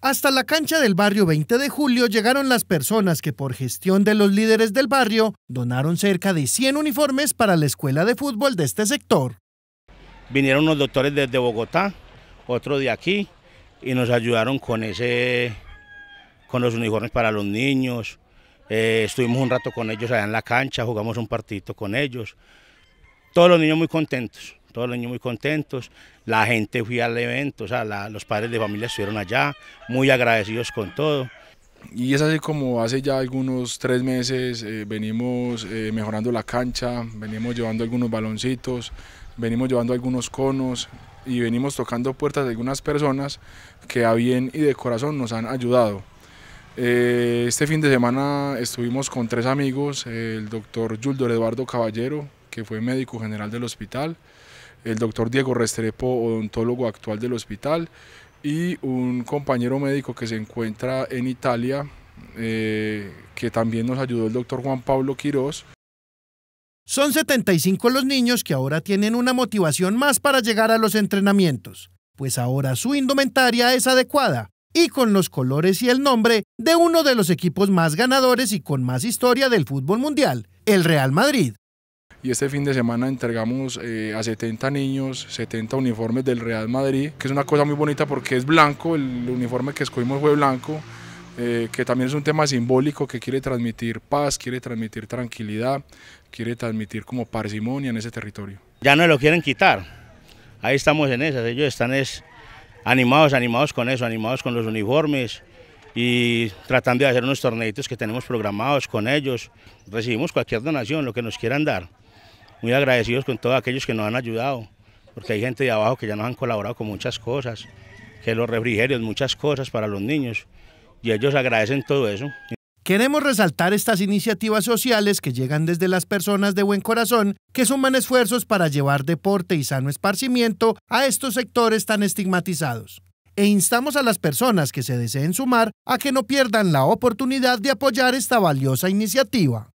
Hasta la cancha del barrio 20 de julio llegaron las personas que por gestión de los líderes del barrio donaron cerca de 100 uniformes para la escuela de fútbol de este sector. Vinieron unos doctores desde Bogotá, otro de aquí, y nos ayudaron con, ese, con los uniformes para los niños. Eh, estuvimos un rato con ellos allá en la cancha, jugamos un partidito con ellos. Todos los niños muy contentos todos el año muy contentos, la gente fue al evento, o sea, los padres de familia estuvieron allá, muy agradecidos con todo. Y es así como hace ya algunos tres meses eh, venimos eh, mejorando la cancha, venimos llevando algunos baloncitos, venimos llevando algunos conos y venimos tocando puertas de algunas personas que a bien y de corazón nos han ayudado. Eh, este fin de semana estuvimos con tres amigos, el doctor Yuldo Eduardo Caballero, que fue médico general del hospital, el doctor Diego Restrepo, odontólogo actual del hospital, y un compañero médico que se encuentra en Italia, eh, que también nos ayudó el doctor Juan Pablo Quirós. Son 75 los niños que ahora tienen una motivación más para llegar a los entrenamientos, pues ahora su indumentaria es adecuada y con los colores y el nombre de uno de los equipos más ganadores y con más historia del fútbol mundial, el Real Madrid y este fin de semana entregamos eh, a 70 niños 70 uniformes del Real Madrid, que es una cosa muy bonita porque es blanco, el uniforme que escogimos fue blanco, eh, que también es un tema simbólico que quiere transmitir paz, quiere transmitir tranquilidad, quiere transmitir como parsimonia en ese territorio. Ya no lo quieren quitar, ahí estamos en esas, ellos están animados, animados con eso, animados con los uniformes, y tratando de hacer unos torneitos que tenemos programados con ellos. Recibimos cualquier donación, lo que nos quieran dar muy agradecidos con todos aquellos que nos han ayudado, porque hay gente de abajo que ya nos han colaborado con muchas cosas, que los refrigerios, muchas cosas para los niños, y ellos agradecen todo eso. Queremos resaltar estas iniciativas sociales que llegan desde las personas de buen corazón, que suman esfuerzos para llevar deporte y sano esparcimiento a estos sectores tan estigmatizados. E instamos a las personas que se deseen sumar a que no pierdan la oportunidad de apoyar esta valiosa iniciativa.